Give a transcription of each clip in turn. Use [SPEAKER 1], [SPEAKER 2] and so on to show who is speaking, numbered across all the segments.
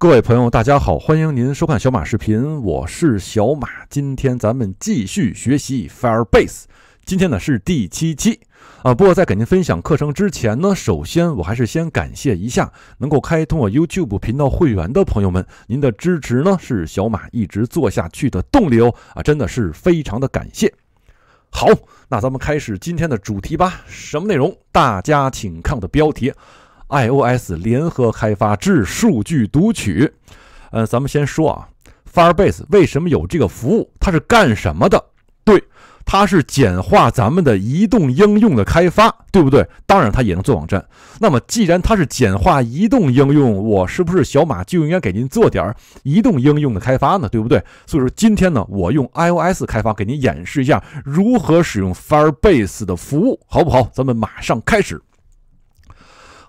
[SPEAKER 1] 各位朋友，大家好，欢迎您收看小马视频，我是小马。今天咱们继续学习 Firebase，今天呢是第七期啊。不过在给您分享课程之前呢，首先我还是先感谢一下能够开通我 YouTube 频道会员的朋友们，您的支持呢是小马一直做下去的动力哦啊，真的是非常的感谢。好，那咱们开始今天的主题吧，什么内容？大家请看的标题。iOS 联合开发至数据读取，呃，咱们先说啊，Firebase 为什么有这个服务？它是干什么的？对，它是简化咱们的移动应用的开发，对不对？当然它也能做网站。那么既然它是简化移动应用，我是不是小马就应该给您做点儿移动应用的开发呢？对不对？所以说今天呢，我用 iOS 开发给您演示一下如何使用 Firebase 的服务，好不好？咱们马上开始。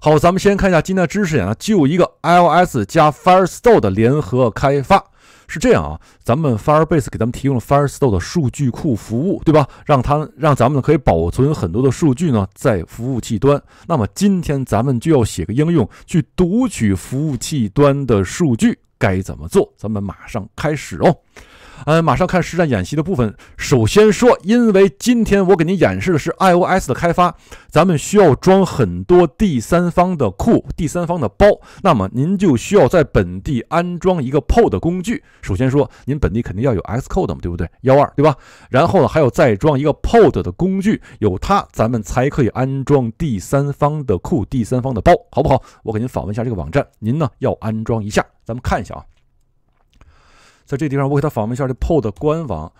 [SPEAKER 1] 好，咱们先看一下今天的知识点啊。就一个 iOS 加 Firestore 的联合开发是这样啊。咱们 Firebase 给咱们提供了 Firestore 的数据库服务，对吧？让它让咱们可以保存很多的数据呢在服务器端。那么今天咱们就要写个应用去读取服务器端的数据，该怎么做？咱们马上开始哦。呃，马上看实战演习的部分。首先说，因为今天我给您演示的是 iOS 的开发，咱们需要装很多第三方的库、第三方的包。那么您就需要在本地安装一个 Pod 工具。首先说，您本地肯定要有 Xcode 嘛，对不对？幺二对吧？然后呢，还要再装一个 Pod 的工具，有它咱们才可以安装第三方的库、第三方的包，好不好？我给您访问一下这个网站，您呢要安装一下，咱们看一下啊。在这地方，我给他访问一下这 POD 官网，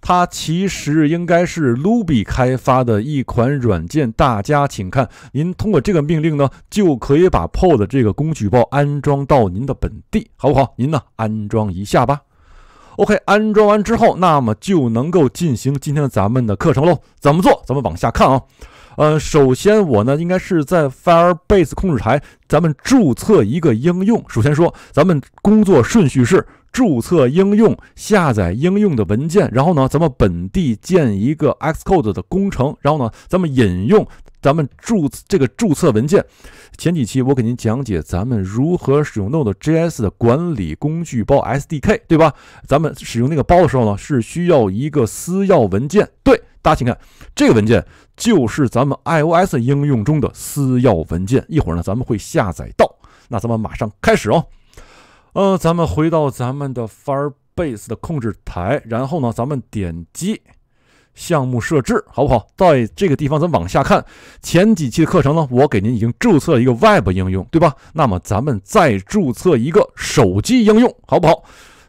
[SPEAKER 1] 它其实应该是 Ruby 开发的一款软件。大家请看，您通过这个命令呢，就可以把 POD 这个工具包安装到您的本地，好不好？您呢，安装一下吧。OK，安装完之后，那么就能够进行今天咱们的课程喽。怎么做？咱们往下看啊。呃，首先我呢，应该是在 Firebase 控制台，咱们注册一个应用。首先说，咱们工作顺序是。注册应用、下载应用的文件，然后呢，咱们本地建一个 Xcode 的工程，然后呢，咱们引用咱们注这个注册文件。前几期我给您讲解咱们如何使用 Node.js 的管理工具包 SDK，对吧？咱们使用那个包的时候呢，是需要一个私钥文件。对，大家请看这个文件就是咱们 iOS 应用中的私钥文件。一会儿呢，咱们会下载到。那咱们马上开始哦。嗯，咱们回到咱们的 Firebase 的控制台，然后呢，咱们点击项目设置，好不好？在这个地方，咱往下看。前几期的课程呢，我给您已经注册一个 Web 应用，对吧？那么咱们再注册一个手机应用，好不好？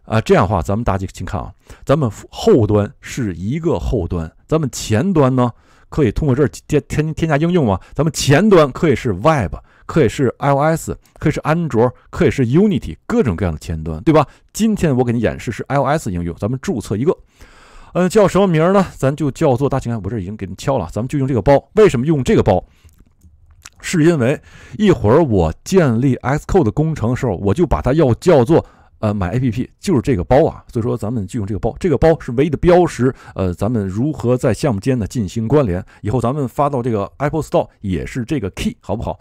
[SPEAKER 1] 啊，这样的话，咱们大家请看啊，咱们后端是一个后端，咱们前端呢？可以通过这儿添添添加应用吗？咱们前端可以是 Web，可以是 iOS，可以是安卓，可以是 Unity，各种各样的前端，对吧？今天我给你演示是 iOS 应用，咱们注册一个，嗯，叫什么名儿呢？咱就叫做大看，我这已经给你敲了，咱们就用这个包。为什么用这个包？是因为一会儿我建立 Xcode 的工程时候，我就把它要叫做。呃，买 APP 就是这个包啊，所以说咱们就用这个包，这个包是唯一的标识。呃，咱们如何在项目间呢进行关联？以后咱们发到这个 Apple Store 也是这个 Key，好不好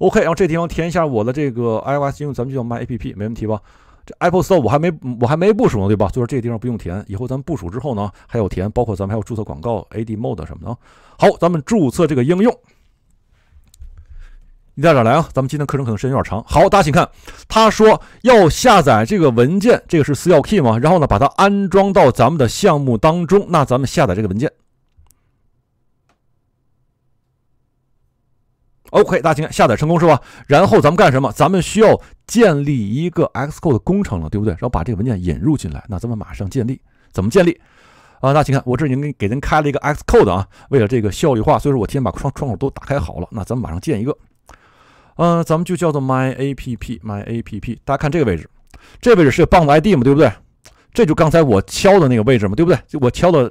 [SPEAKER 1] ？OK，然后这地方填一下我的这个 iOS 应用，咱们就叫 My App，没问题吧？这 Apple Store 我还没我还没部署呢，对吧？所以说这地方不用填。以后咱们部署之后呢，还要填，包括咱们还要注册广告 AD Mode 什么的。好，咱们注册这个应用。你在哪来啊？咱们今天课程可能时间有点长。好，大家请看，他说要下载这个文件，这个是私钥 K e y 吗？然后呢，把它安装到咱们的项目当中。那咱们下载这个文件。OK，大家请看，下载成功是吧？然后咱们干什么？咱们需要建立一个 Xcode 工程了，对不对？然后把这个文件引入进来。那咱们马上建立，怎么建立啊？大家请看，我这已经给给您开了一个 Xcode 啊。为了这个效率化，所以说我提前把窗窗口都打开好了。那咱们马上建一个。嗯，咱们就叫做 my app my app。大家看这个位置，这位置是个棒子 ID 嘛，对不对？这就刚才我敲的那个位置嘛，对不对？就我敲的，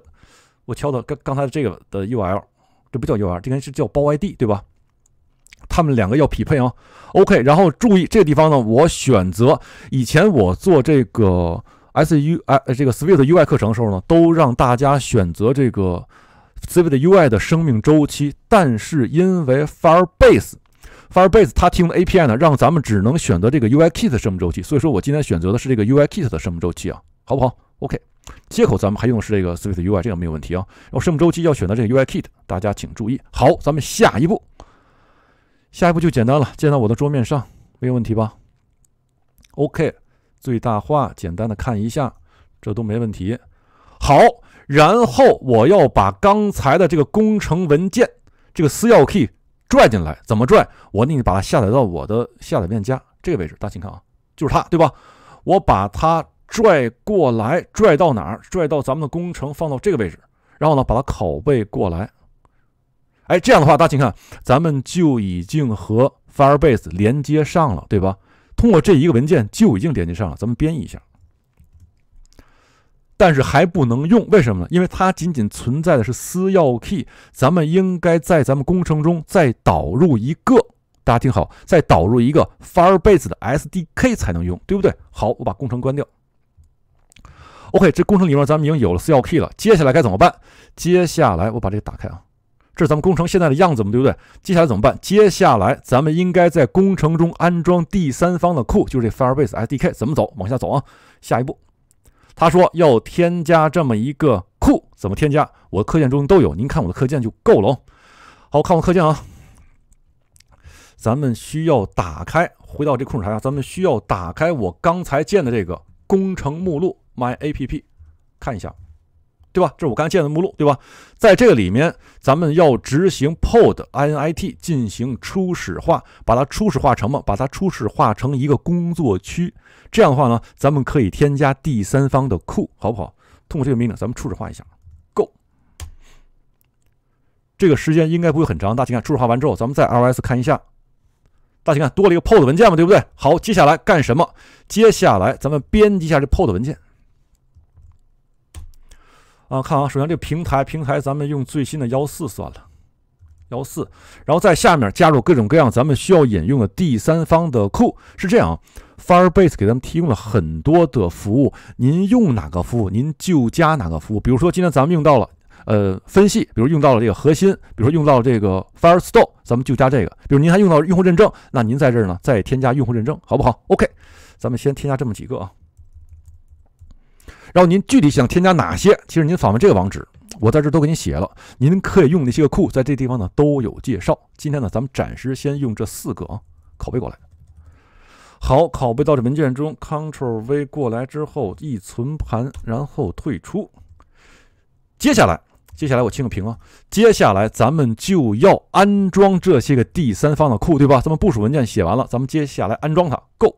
[SPEAKER 1] 我敲的刚刚才这个的 URL，这不叫 URL，这应该是叫包 ID，对吧？他们两个要匹配啊。OK，然后注意这个地方呢，我选择以前我做这个 s u i 这个 Swift UI 课程的时候呢，都让大家选择这个 Swift UI 的生命周期，但是因为 Firebase。Firebase 它提供的 API 呢，让咱们只能选择这个 UIKit 的生命周期，所以说我今天选择的是这个 UIKit 的生命周期啊，好不好？OK，接口咱们还用的是这个 SwiftUI，这个没有问题啊。然后生命周期要选择这个 UIKit，大家请注意。好，咱们下一步，下一步就简单了，建到我的桌面上，没有问题吧？OK，最大化，简单的看一下，这都没问题。好，然后我要把刚才的这个工程文件，这个私钥 Key。拽进来怎么拽？我你把它下载到我的下载链家这个位置，大家请看啊，就是它对吧？我把它拽过来，拽到哪儿？拽到咱们的工程放到这个位置，然后呢，把它拷贝过来。哎，这样的话，大家请看，咱们就已经和 Firebase 连接上了，对吧？通过这一个文件就已经连接上了，咱们编译一下。但是还不能用，为什么呢？因为它仅仅存在的是私钥 key，咱们应该在咱们工程中再导入一个，大家听好，再导入一个 Firebase 的 SDK 才能用，对不对？好，我把工程关掉。OK，这工程里面咱们已经有了私钥 key 了，接下来该怎么办？接下来我把这个打开啊，这是咱们工程现在的样子，嘛，对不对？接下来怎么办？接下来咱们应该在工程中安装第三方的库，就是这 Firebase SDK，怎么走？往下走啊，下一步。他说要添加这么一个库，怎么添加？我课件中都有，您看我的课件就够了哦。好看我课件啊，咱们需要打开，回到这控制台啊，咱们需要打开我刚才建的这个工程目录 my app，看一下，对吧？这是我刚才建的目录，对吧？在这个里面，咱们要执行 pod init 进行初始化，把它初始化成嘛，把它初始化成一个工作区。这样的话呢，咱们可以添加第三方的库，好不好？通过这个命令，咱们初始化一下。Go，这个时间应该不会很长。大家看，初始化完之后，咱们在 r o s 看一下。大家看，多了一个 POD 文件嘛，对不对？好，接下来干什么？接下来咱们编辑一下这 POD 文件。啊，看啊，首先这个平台，平台咱们用最新的幺四算了。幺四，然后在下面加入各种各样咱们需要引用的第三方的库，是这样啊。Firebase 给咱们提供了很多的服务，您用哪个服务，您就加哪个服务。比如说今天咱们用到了呃分析，比如用到了这个核心，比如说用到了这个 Firestore，咱们就加这个。比如您还用到用户认证，那您在这儿呢再添加用户认证，好不好？OK，咱们先添加这么几个啊。然后您具体想添加哪些？其实您访问这个网址。我在这都给你写了，您可以用那些个库，在这地方呢都有介绍。今天呢，咱们暂时先用这四个啊，拷贝过来。好，拷贝到这文件中 c t r l V 过来之后，一存盘，然后退出。接下来，接下来我清个屏啊。接下来咱们就要安装这些个第三方的库，对吧？咱们部署文件写完了，咱们接下来安装它。Go。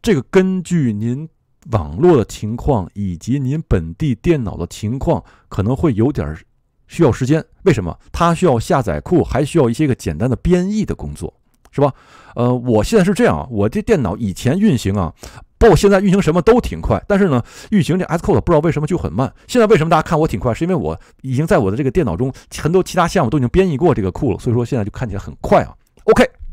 [SPEAKER 1] 这个根据您。网络的情况以及您本地电脑的情况可能会有点需要时间，为什么？它需要下载库，还需要一些个简单的编译的工作，是吧？呃，我现在是这样啊，我这电脑以前运行啊，包括现在运行什么都挺快，但是呢，运行这 S Code 不知道为什么就很慢。现在为什么大家看我挺快，是因为我已经在我的这个电脑中很多其他项目都已经编译过这个库了，所以说现在就看起来很快啊。OK。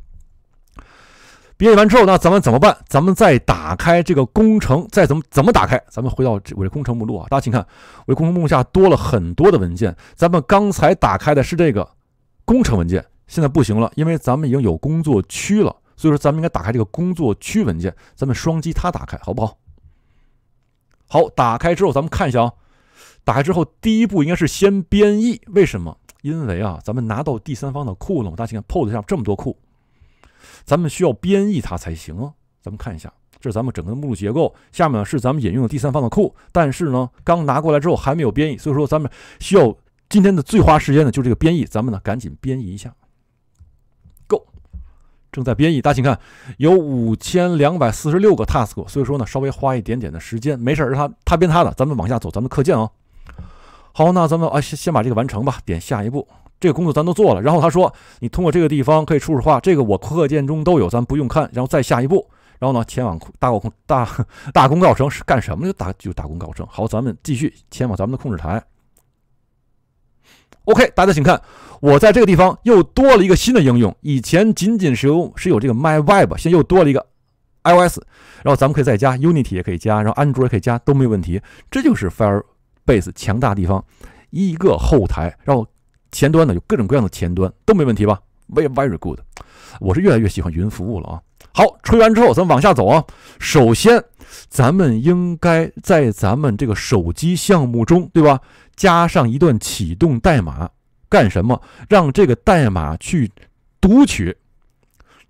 [SPEAKER 1] 编译完之后，那咱们怎么办？咱们再打开这个工程，再怎么怎么打开？咱们回到我这工程目录啊，大家请看，我这工程目录下多了很多的文件。咱们刚才打开的是这个工程文件，现在不行了，因为咱们已经有工作区了，所以说咱们应该打开这个工作区文件。咱们双击它打开，好不好？好，打开之后咱们看一下啊，打开之后第一步应该是先编译。为什么？因为啊，咱们拿到第三方的库了嘛。大家请看，POD 上这么多库。咱们需要编译它才行啊！咱们看一下，这是咱们整个的目录结构，下面呢是咱们引用的第三方的库，但是呢，刚拿过来之后还没有编译，所以说咱们需要今天的最花时间呢就是这个编译，咱们呢赶紧编译一下。Go，正在编译，大家请看，有五千两百四十六个 task，所以说呢稍微花一点点的时间，没事儿，他他编他的，咱们往下走，咱们课件啊！好，那咱们啊先先把这个完成吧，点下一步。这个工作咱都做了，然后他说：“你通过这个地方可以初始化。”这个我课件中都有，咱不用看。然后再下一步，然后呢，前往大控大大功告成是干什么的？打就大功告成。好，咱们继续前往咱们的控制台。OK，大家请看，我在这个地方又多了一个新的应用，以前仅仅是有是有这个 My Web，现在又多了一个 iOS。然后咱们可以再加 Unity 也可以加，然后安卓也可以加，都没问题。这就是 Firebase 强大地方，一个后台然后前端呢，有各种各样的前端都没问题吧？Very very good，我是越来越喜欢云服务了啊。好，吹完之后咱们往下走啊。首先，咱们应该在咱们这个手机项目中，对吧？加上一段启动代码，干什么？让这个代码去读取。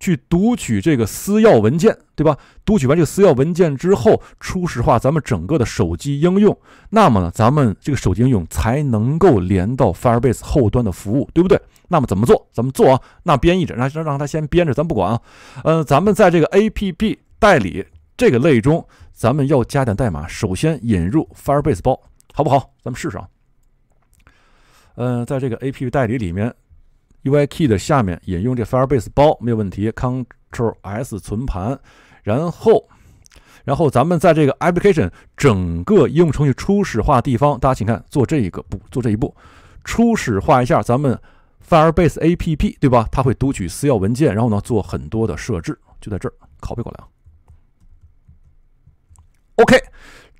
[SPEAKER 1] 去读取这个私钥文件，对吧？读取完这个私钥文件之后，初始化咱们整个的手机应用。那么呢，咱们这个手机应用才能够连到 Firebase 后端的服务，对不对？那么怎么做？咱们做啊，那编译着，让让它先编着，咱不管啊。呃，咱们在这个 App 代理这个类中，咱们要加点代码。首先引入 Firebase 包，好不好？咱们试试啊。嗯，在这个 App 代理里面。UIKey 的下面引用这 Firebase 包没有问题，Ctrl+S 存盘，然后，然后咱们在这个 Application 整个应用程序初始化地方，大家请看做这一个步，做这一步，初始化一下咱们 FirebaseApp，对吧？它会读取私钥文件，然后呢做很多的设置，就在这儿，拷贝过来啊。OK。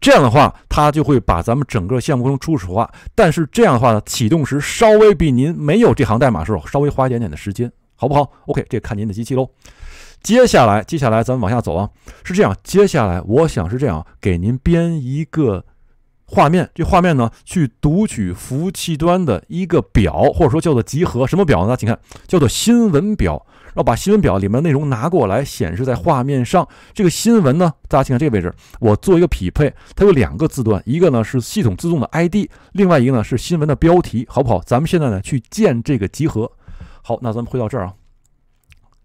[SPEAKER 1] 这样的话，它就会把咱们整个项目中初始化。但是这样的话呢，启动时稍微比您没有这行代码时候稍微花一点点的时间，好不好？OK，这看您的机器喽。接下来，接下来咱们往下走啊，是这样。接下来我想是这样，给您编一个。画面，这画面呢，去读取服务器端的一个表，或者说叫做集合，什么表呢？大家请看，叫做新闻表，然后把新闻表里面的内容拿过来显示在画面上。这个新闻呢，大家请看这个位置，我做一个匹配，它有两个字段，一个呢是系统自动的 ID，另外一个呢是新闻的标题，好不好？咱们现在呢去建这个集合。好，那咱们回到这儿啊。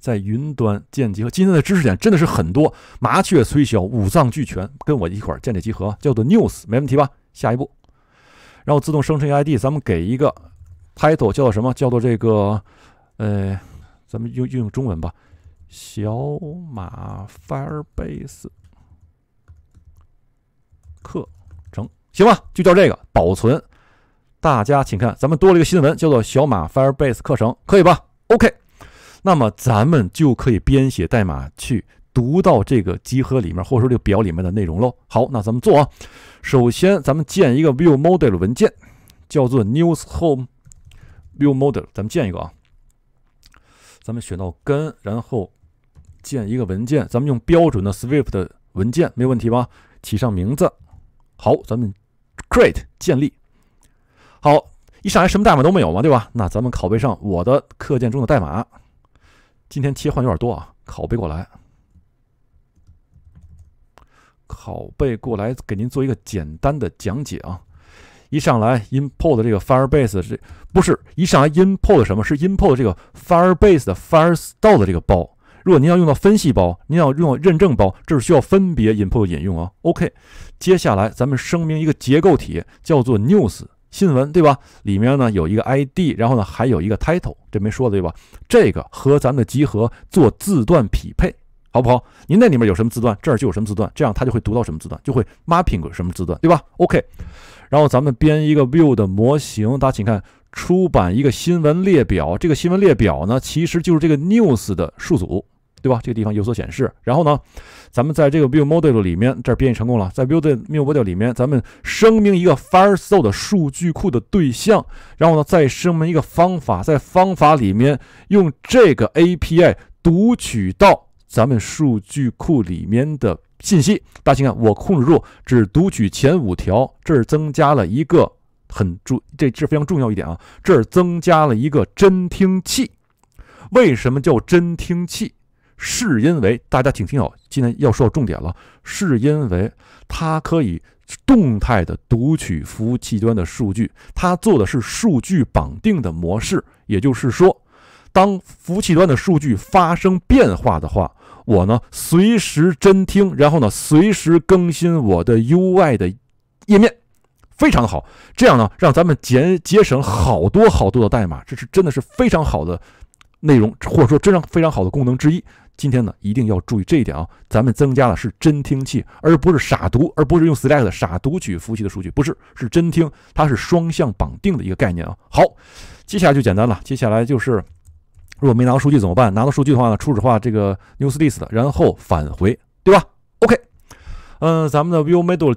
[SPEAKER 1] 在云端建集合。今天的知识点真的是很多，麻雀虽小，五脏俱全。跟我一块儿建立集合，叫做 news，没问题吧？下一步，然后自动生成一个 ID，咱们给一个 title，叫做什么？叫做这个，呃，咱们用用中文吧，小马 Firebase 课程，行吧？就叫这个，保存。大家请看，咱们多了一个新闻，叫做小马 Firebase 课程，可以吧？OK。那么咱们就可以编写代码去读到这个集合里面，或者说这个表里面的内容喽。好，那咱们做啊。首先咱们建一个 View Model 文件，叫做 NewsHome View Model。咱们建一个啊。咱们选到根，然后建一个文件。咱们用标准的 Swift 文件，没问题吧？起上名字。好，咱们 Create 建立。好，一上来什么代码都没有嘛，对吧？那咱们拷贝上我的课件中的代码。今天切换有点多啊，拷贝过来，拷贝过来给您做一个简单的讲解啊。一上来 import 这个 Firebase 是不是？一上来 import 什么是 import 这个 Firebase 的 Firestore 的这个包？如果您要用到分析包，您要用认证包，这是需要分别 import 引用啊。OK，接下来咱们声明一个结构体，叫做 News。新闻对吧？里面呢有一个 ID，然后呢还有一个 title，这没说的对吧？这个和咱们的集合做字段匹配，好不好？您那里面有什么字段，这儿就有什么字段，这样它就会读到什么字段，就会 mapping 什么字段，对吧？OK，然后咱们编一个 view 的模型，大家请看，出版一个新闻列表，这个新闻列表呢，其实就是这个 news 的数组。对吧？这个地方有所显示。然后呢，咱们在这个 v i e w model 里面，这儿编译成功了。在 view 的 v i e w model 里面，咱们声明一个 f i r e s o l 的数据库的对象。然后呢，再声明一个方法，在方法里面用这个 API 读取到咱们数据库里面的信息。大家看，我控制住只读取前五条。这儿增加了一个很重，这这非常重要一点啊。这儿增加了一个侦听器。为什么叫侦听器？是因为大家请听好，今天要说到重点了。是因为它可以动态的读取服务器端的数据，它做的是数据绑定的模式。也就是说，当服务器端的数据发生变化的话，我呢随时侦听，然后呢随时更新我的 UI 的页面，非常的好。这样呢，让咱们节节省好多好多的代码，这是真的是非常好的内容，或者说非常非常好的功能之一。今天呢，一定要注意这一点啊！咱们增加的是真听器，而不是傻读，而不是用 select 傻读取服务器的数据，不是，是真听，它是双向绑定的一个概念啊。好，接下来就简单了，接下来就是，如果没拿到数据怎么办？拿到数据的话呢，初始化这个 news list，然后返回，对吧？OK，嗯，咱们的 view model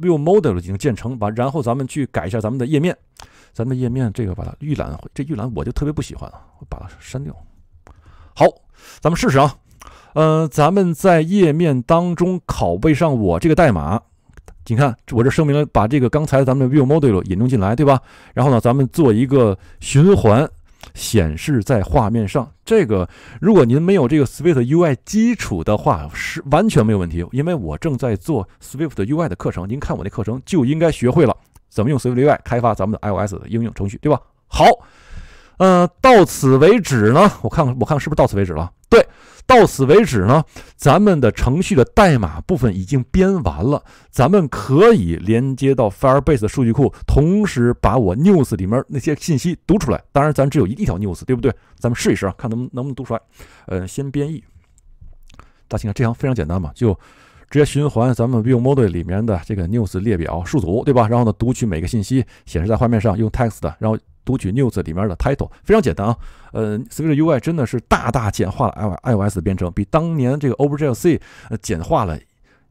[SPEAKER 1] view model 已经建成完，然后咱们去改一下咱们的页面，咱们的页面这个把它预览，这预览我就特别不喜欢啊，我把它删掉。好，咱们试试啊，嗯，咱们在页面当中拷贝上我这个代码，你看我这声明了，把这个刚才咱们的 View Model 引用进来，对吧？然后呢，咱们做一个循环，显示在画面上。这个如果您没有这个 Swift UI 基础的话，是完全没有问题，因为我正在做 Swift UI 的课程，您看我那课程就应该学会了怎么用 Swift UI 开发咱们的 iOS 应用程序，对吧？好。呃，到此为止呢？我看看，我看看是不是到此为止了？对，到此为止呢？咱们的程序的代码部分已经编完了，咱们可以连接到 Firebase 数据库，同时把我 news 里面那些信息读出来。当然，咱只有一条 news，对不对？咱们试一试啊，看能能不能读出来。呃，先编译，大家看，这行非常简单嘛，就直接循环咱们 ViewModel 里面的这个 news 列表数组，对吧？然后呢，读取每个信息，显示在画面上，用 Text，然后。读取 news 里面的 title 非常简单啊，呃，Swift U I 真的是大大简化了 i iOS 的编程，比当年这个 o v e r g e l C 简化了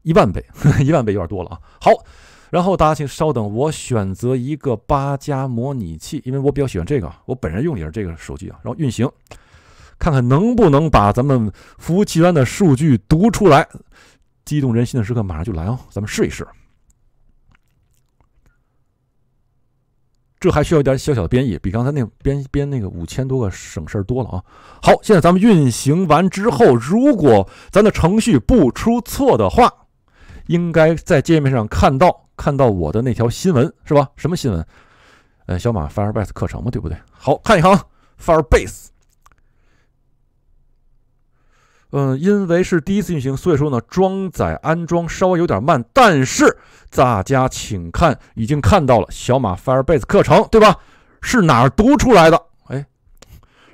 [SPEAKER 1] 一万倍，一万倍有点多了啊。好，然后大家请稍等，我选择一个八加模拟器，因为我比较喜欢这个，我本人用也是这个手机啊。然后运行，看看能不能把咱们服务器端的数据读出来。激动人心的时刻马上就来哦，咱们试一试。这还需要一点小小的编译，比刚才那编编那个五千多个省事儿多了啊！好，现在咱们运行完之后，如果咱的程序不出错的话，应该在界面上看到看到我的那条新闻是吧？什么新闻？呃，小马 Firebase 课程嘛，对不对？好看一行 Firebase。嗯，因为是第一次运行，所以说呢，装载安装稍微有点慢。但是大家请看，已经看到了小马 fire b a s e 课程，对吧？是哪儿读出来的？哎，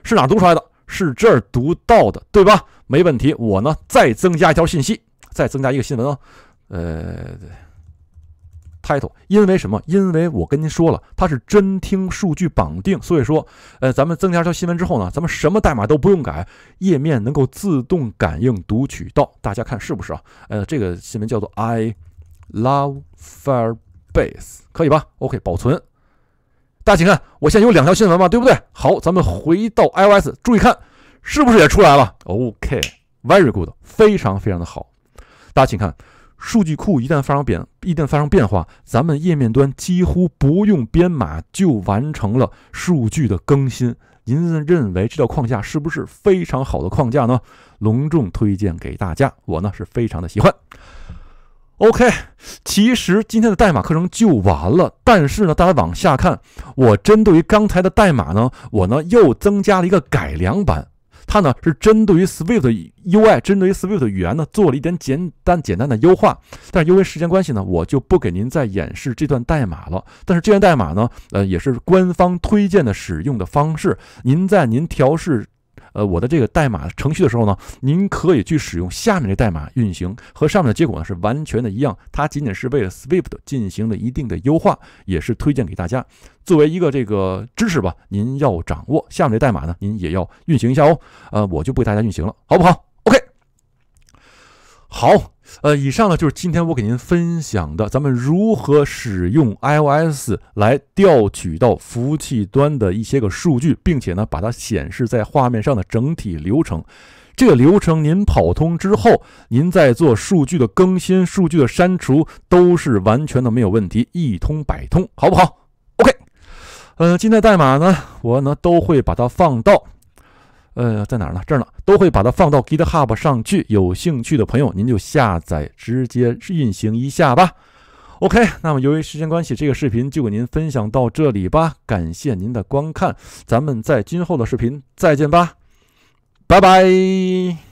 [SPEAKER 1] 是哪儿读出来的？是这儿读到的，对吧？没问题。我呢，再增加一条信息，再增加一个新闻啊，呃。title，因为什么？因为我跟您说了，它是真听数据绑定，所以说，呃，咱们增加条新闻之后呢，咱们什么代码都不用改，页面能够自动感应读取到。大家看是不是啊？呃，这个新闻叫做 I love Firebase，可以吧？OK，保存。大家请看，我现在有两条新闻嘛，对不对？好，咱们回到 iOS，注意看，是不是也出来了？OK，Very good，非常非常的好。大家请看。数据库一旦发生变，一旦发生变化，咱们页面端几乎不用编码就完成了数据的更新。您认为这套框架是不是非常好的框架呢？隆重推荐给大家，我呢是非常的喜欢。OK，其实今天的代码课程就完了，但是呢，大家往下看，我针对于刚才的代码呢，我呢又增加了一个改良版。它呢是针对于 Swift UI，针对于 Swift 语言呢做了一点简单简单的优化，但是因为时间关系呢，我就不给您再演示这段代码了。但是这段代码呢，呃，也是官方推荐的使用的方式。您在您调试。呃，我的这个代码程序的时候呢，您可以去使用下面的代码运行，和上面的结果呢是完全的一样，它仅仅是为了 Swift 进行了一定的优化，也是推荐给大家作为一个这个知识吧，您要掌握下面这代码呢，您也要运行一下哦。呃，我就不给大家运行了，好不好？OK，好。呃，以上呢就是今天我给您分享的，咱们如何使用 iOS 来调取到服务器端的一些个数据，并且呢，把它显示在画面上的整体流程。这个流程您跑通之后，您再做数据的更新、数据的删除，都是完全的没有问题，一通百通，好不好？OK。呃，今天的代码呢，我呢都会把它放到。呃，在哪儿呢？这儿呢，都会把它放到 GitHub 上去。有兴趣的朋友，您就下载直接运行一下吧。OK，那么由于时间关系，这个视频就给您分享到这里吧。感谢您的观看，咱们在今后的视频再见吧，拜拜。